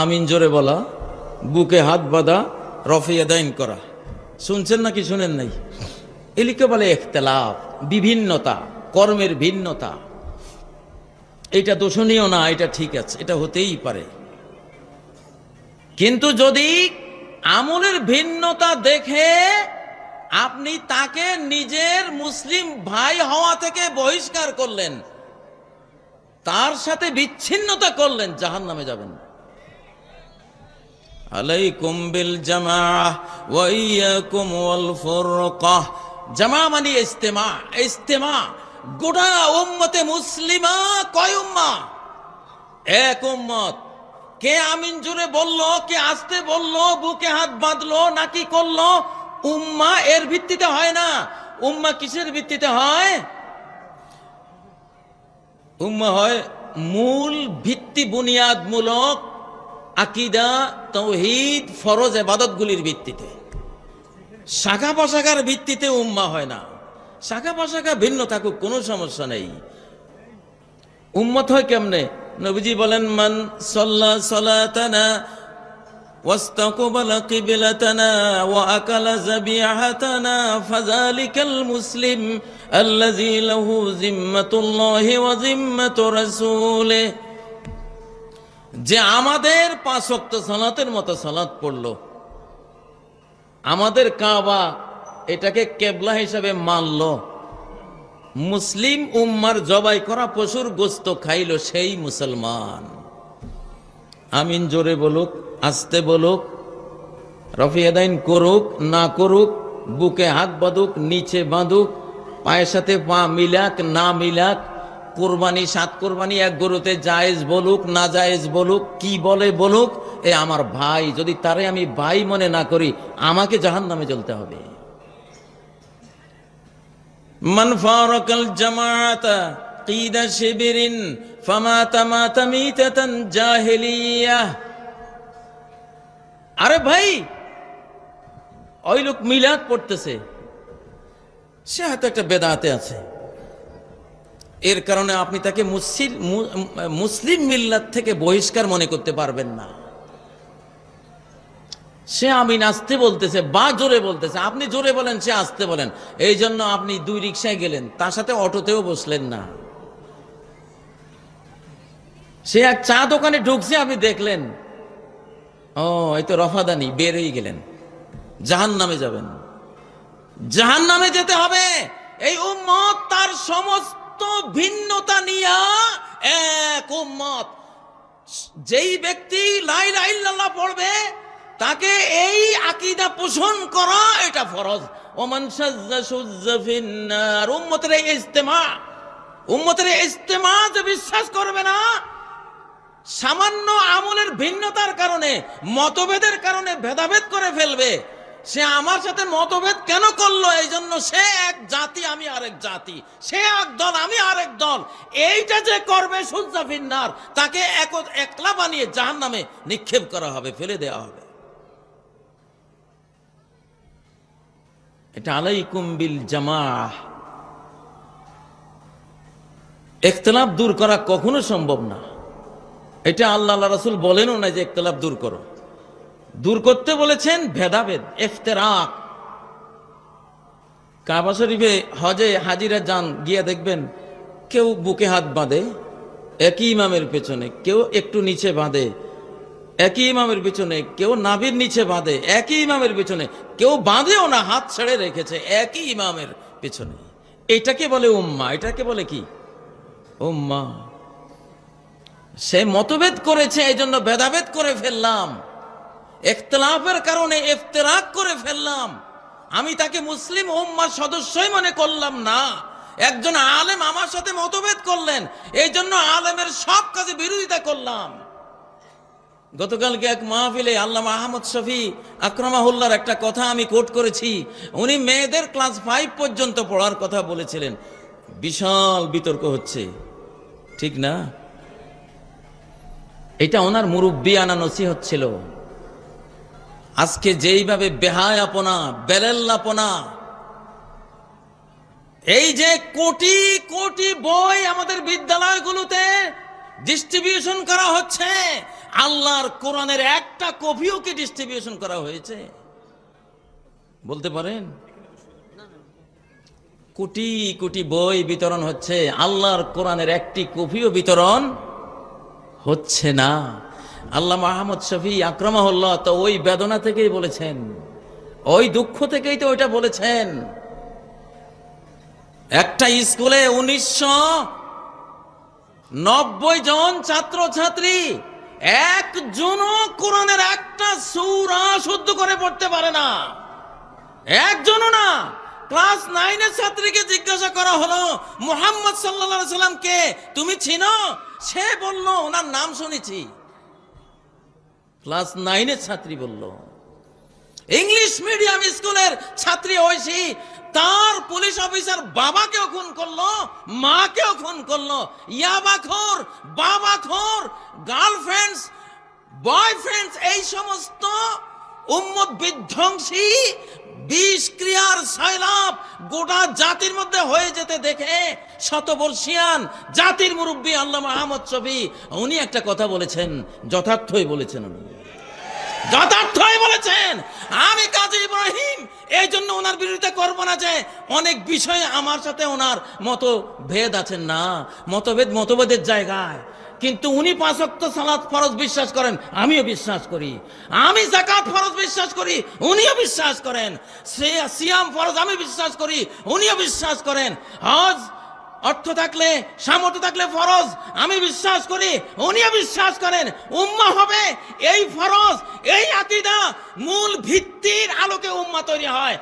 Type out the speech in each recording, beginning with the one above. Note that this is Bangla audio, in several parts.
আমিন জোরে বলা বুকে হাত বাঁধা রফিয়াদাইন করা শুনছেন নাকি শুনেন নাই এলিকে বলে একতলাফ বিভিন্নতা কর্মের ভিন্নতা এটা দোষণীয় না এটা ঠিক আছে এটা হতেই পারে কিন্তু যদি আমলের ভিন্নতা দেখে আপনি তাকে নিজের মুসলিম ভাই হওয়া থেকে বহিষ্কার করলেন তার সাথে বিচ্ছিন্নতা করলেন জাহান নামে যাবেন আলাইকুম বিল জামা ওয়াইয়াকুম ওয়াল ফুরকা জামা মানে ইস্তেমা ইস্তেমা গোটা উম্মতে মুসলিমা কয় উম্মা এক উম্মত কে আমিন জুড়ে বলল কে আসতে বলল বুকে হাত বাঁধলো নাকি করলো উম্মা এর ভিত্তিতে হয় না উম্মা কিসের ভিত্তিতে হয় উম্মা হয় মূল ভিত্তি বুনিয়াদমূলক আকিদা তৌহিদ ফরজ এবাদত গুলির ভিত্তিতে শাখা পোশাকার ভিত্তিতে উম্মা হয় না শাখা পোশাকা ভিন্ন থাকুক কোনো সমস্যা নেই উম্মত হয় কেমনে নবীজি বলেন মান সল্লা সলাতানা واستقبل قبلتنا وأكل زبيحتنا فذلك المسلم الذي له ذمة الله وذمة رسوله যে আমাদের পাঁচ অক্ত সালাতের মতো সালাত পড়ল আমাদের কাবা এটাকে কেবলা হিসাবে মানল মুসলিম উম্মার জবাই করা পশুর গোস্ত খাইল সেই মুসলমান আমিন জোরে বলুক আসতে বলুক রফিয়াদাইন করুক না করুক বুকে হাত বাঁধুক নিচে বাঁধুক পায়ের সাথে পা মিলাক না মিলাক কোরবানি সাত কোরবানি এক গরুতে জায়েজ বলুক না জায়েজ বলুক কি বলে বলুক এ আমার ভাই যদি তারে আমি ভাই মনে না করি আমাকে জাহান নামে চলতে হবে মনফারকাল জামাতা قيد شبر فمات مات ميتة جاهلية আরে ভাই ওই লোক মিলাদ পড়তেছে সে হয়তো একটা বেদাতে আছে এর কারণে আপনি তাকে মুসলিম মুসলিম মিল্লার থেকে বহিষ্কার মনে করতে পারবেন না সে আমি নাচতে বলতেছে বা জোরে বলতেছে আপনি জোরে বলেন সে আসতে বলেন এই জন্য আপনি দুই রিক্সায় গেলেন তার সাথে অটোতেও বসলেন না সে এক চা দোকানে ঢুকছে আপনি দেখলেন ও এই তো রফাদানি বেরই গেলেন জাহান নামে যাবেন জাহান নামে যেতে হবে এই উম্মত তার সমস্ত মত ভিন্নতা নিয়া এক উম্মত যেই ব্যক্তি লাই লাইল্লাহ পড়বে তাকে এই আকিদা পোষণ করা এটা ফরজ ওমান সাজ্জাফিন্নার উম্মতের ইজতেমা উম্মতের ইজতেমা যে বিশ্বাস করবে না সামান্য আমলের ভিন্নতার কারণে মতভেদের কারণে ভেদাভেদ করে ফেলবে সে আমার সাথে মতভেদ কেন করলো এই জন্য সে এক জাতি আমি আরেক জাতি সে এক দল আমি আরেক দল এইটা যে করবে সূর্যা ভিন্নার তাকে একলা বানিয়ে জাহান নামে নিক্ষেপ করা হবে ফেলে দেওয়া হবে এটা আলাই কুম্বিল জামা একতলাপ দূর করা কখনো সম্ভব না এটা আল্লাহ রাসুল বলেনও না যে একতলাপ দূর করো দূর করতে বলেছেন ভেদাভেদ এফতেরাক কাবা শরীফে হজে হাজিরা যান গিয়ে দেখবেন কেউ বুকে হাত বাঁধে একই ইমামের পেছনে কেউ একটু নিচে বাঁধে একই ইমামের পিছনে কেউ নাভির নিচে বাঁধে একই ইমামের পিছনে কেউ বাঁধেও না হাত ছেড়ে রেখেছে একই ইমামের পিছনে এটাকে বলে উম্মা এটাকে বলে কি উম্মা সে মতভেদ করেছে এই জন্য ভেদাভেদ করে ফেললাম একতলাফের কারণে এফতেরাক করে ফেললাম আমি তাকে মুসলিম উম্মার সদস্যই মনে করলাম না একজন আলেম আমার সাথে মতভেদ করলেন এই জন্য আলেমের সব কাজে বিরোধিতা করলাম গতকালকে এক মাহফিলে আল্লাহ আহমদ শফি আক্রমাহুল্লার একটা কথা আমি কোট করেছি উনি মেয়েদের ক্লাস ফাইভ পর্যন্ত পড়ার কথা বলেছিলেন বিশাল বিতর্ক হচ্ছে ঠিক না এটা ওনার মুরব্বী আনা নসিহত ছিল আজকে যেইভাবে বেহায় আপনা বেলেল্লাপনা এই যে কোটি কোটি বই আমাদের বিদ্যালয়গুলোতে ডিস্ট্রিবিউশন করা হচ্ছে আল্লাহর কোরআনের একটা কপিও কি ডিস্ট্রিবিউশন করা হয়েছে বলতে পারেন কোটি কোটি বই বিতরণ হচ্ছে আল্লাহর কোরআনের একটি কপিও বিতরণ হচ্ছে না আল্লাহ মাহমুদ শফি হল তো ওই বেদনা থেকেই বলেছেন ওই দুঃখ থেকেই তো ওইটা বলেছেন একটা স্কুলে উনিশশো নব্বই জন ছাত্র ছাত্রী একজন কোরআনের একটা সুরা শুদ্ধ করে পড়তে পারে না একজনও না ক্লাস নাইনের ছাত্রীকে জিজ্ঞাসা করা হলো মোহাম্মদ সাল্লা কে তুমি ছিনো সে বলল ওনার নাম শুনেছি ক্লাস নাইনের ছাত্রী বলল ইংলিশ মিডিয়াম স্কুলের ছাত্রী ঐশী তার পুলিশ অফিসার বাবাকেও খুন করলো মাকেও খুন করলো ইয়াবাখোর বাবাখোর গার্লফ্রেন্ডস বয়ফ্রেন্ডস এই সমস্ত উম্মত বিধ্বংসী বিষক্রিয়ার সয়লাভ গোটা জাতির মধ্যে হয়ে যেতে দেখে শতবর্ষিয়ান জাতির মুরব্বী আল্লাহ আহমদ ছবি উনি একটা কথা বলেছেন যথার্থই বলেছেন উনি যথার্থই বলেছেন আমি কাজী ইব্রাহিম এই জন্য ওনার বিরুদ্ধে করব না যে অনেক বিষয়ে আমার সাথে ওনার মতো ভেদ আছেন না মতভেদ মতভেদের জায়গায় কিন্তু উনি পাঁচক্ত সালাত ফরজ বিশ্বাস করেন আমিও বিশ্বাস করি আমি জাকাত ফরজ বিশ্বাস করি উনিও বিশ্বাস করেন সে সিয়াম ফরজ আমি বিশ্বাস করি উনিও বিশ্বাস করেন হজ অর্থ থাকলে সামর্থ্য থাকলে ফরজ আমি বিশ্বাস করি উনিও বিশ্বাস করেন উম্মা হবে এই ফরজ এই আকিদা মূল ভিত্তির আলোকে উম্মা তৈরি হয়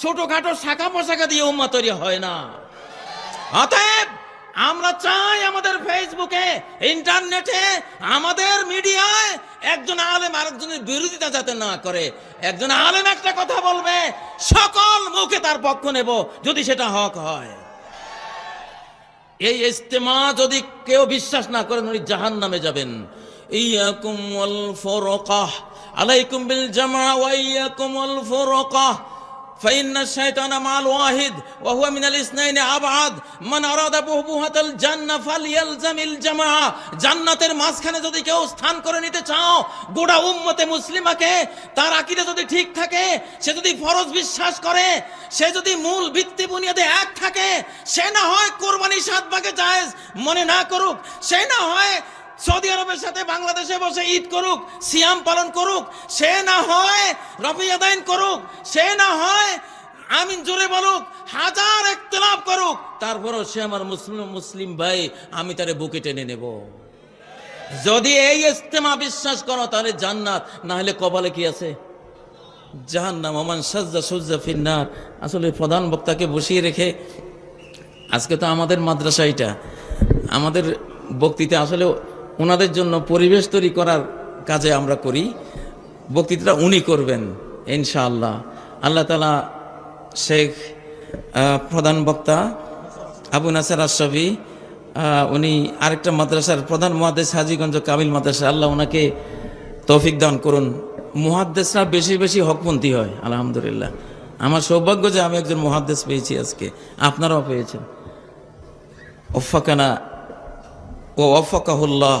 ছোটখাটো শাখা পোশাকা দিয়ে উম্মা তৈরি হয় না অতএব আমরা চাই আমাদের ফেসবুকে ইন্টারনেটে আমাদের মিডিয়ায় একজন আলেম আরেকজনের বিরোধিতা যাতে না করে একজন আলেম একটা কথা বলবে সকল মুখে তার পক্ষ নেব যদি সেটা হক হয় এই ইস্তেমা যদি কেউ বিশ্বাস না করেন উনি জাহান নামে যাবেন ইয়াকুম আলাইকুম বিল জামা ওয়াইয়াকুম আল ফরকাহ فإن الشيطان مع الواحد وهو من الاثنين أبعد من أراد بهبوهة الجنة فليلزم الجماعة জান্নাতের মাঝখানে যদি কেউ স্থান করে নিতে চাও গোটা উম্মতে মুসলিমাকে তার আকিদে যদি ঠিক থাকে সে যদি ফরজ বিশ্বাস করে সে যদি মূল ভিত্তি বুনিয়াদে এক থাকে সে না হয় কোরবানি সাত ভাগে জায়েজ মনে না করুক সে না হয় সৌদি আরবের সাথে বাংলাদেশে বসে ঈদ করুক সিয়াম পালন করুক সে না হয় আদায়ন করুক সে না হয় আমিন জোরে বলুক হাজার একতলাপ করুক তারপরও সে আমার মুসলিম মুসলিম ভাই আমি তারে বুকে টেনে নেব যদি এই ইস্তেমা বিশ্বাস করো তাহলে জান্নাত না হলে কপালে কি আছে জাহান্নাম ওমান সাজ্জা সুজ্জা ফিন্নার আসলে প্রধান বক্তাকে বসিয়ে রেখে আজকে তো আমাদের মাদ্রাসা এটা আমাদের বক্তৃতা আসলে ওনাদের জন্য পরিবেশ তৈরি করার কাজে আমরা করি বক্তৃতা উনি করবেন ইনশাআল্লাহ আল্লাহ তালা শেখ প্রধান বক্তা আবু নাসের আশফি উনি আরেকটা মাদ্রাসার প্রধান মহাদেশ হাজিগঞ্জ কামিল মাদ্রাসা আল্লাহ ওনাকে তৌফিক দান করুন মহাদ্দেশরা বেশি বেশি হকপন্থী হয় আলহামদুলিল্লাহ আমার সৌভাগ্য যে আমি একজন মহাদ্দেশ পেয়েছি আজকে আপনারাও পেয়েছেন ওফাকানা ও ওফাকাহুল্লাহ